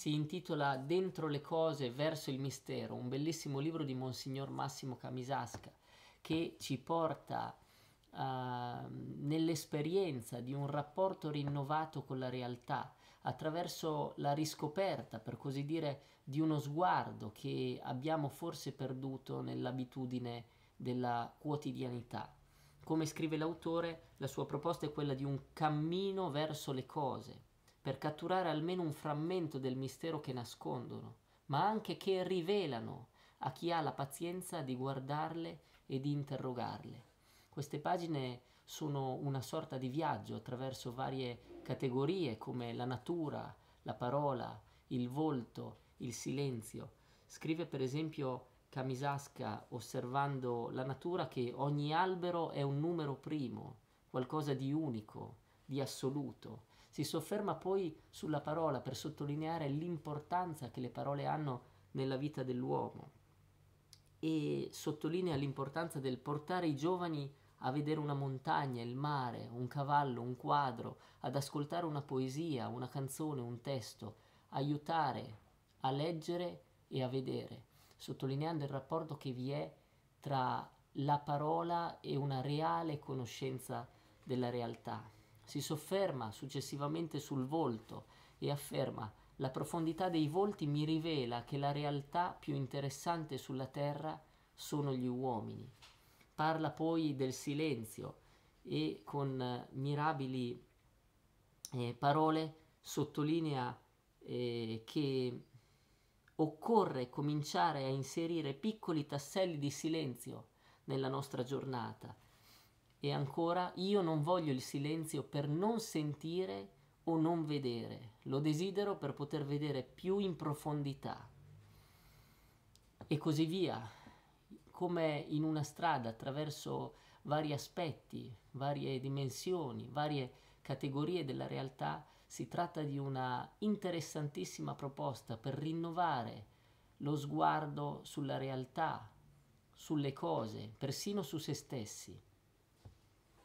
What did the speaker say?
si intitola Dentro le cose verso il mistero, un bellissimo libro di Monsignor Massimo Camisasca che ci porta uh, nell'esperienza di un rapporto rinnovato con la realtà attraverso la riscoperta, per così dire, di uno sguardo che abbiamo forse perduto nell'abitudine della quotidianità. Come scrive l'autore, la sua proposta è quella di un cammino verso le cose, per catturare almeno un frammento del mistero che nascondono, ma anche che rivelano a chi ha la pazienza di guardarle e di interrogarle. Queste pagine sono una sorta di viaggio attraverso varie categorie come la natura, la parola, il volto, il silenzio. Scrive per esempio Kamisaska osservando la natura che ogni albero è un numero primo, qualcosa di unico, di assoluto, si sofferma poi sulla parola per sottolineare l'importanza che le parole hanno nella vita dell'uomo e sottolinea l'importanza del portare i giovani a vedere una montagna, il mare, un cavallo, un quadro, ad ascoltare una poesia, una canzone, un testo, aiutare a leggere e a vedere, sottolineando il rapporto che vi è tra la parola e una reale conoscenza della realtà si sofferma successivamente sul volto e afferma la profondità dei volti mi rivela che la realtà più interessante sulla terra sono gli uomini. Parla poi del silenzio e con mirabili eh, parole sottolinea eh, che occorre cominciare a inserire piccoli tasselli di silenzio nella nostra giornata e ancora, io non voglio il silenzio per non sentire o non vedere, lo desidero per poter vedere più in profondità. E così via, come in una strada attraverso vari aspetti, varie dimensioni, varie categorie della realtà, si tratta di una interessantissima proposta per rinnovare lo sguardo sulla realtà, sulle cose, persino su se stessi.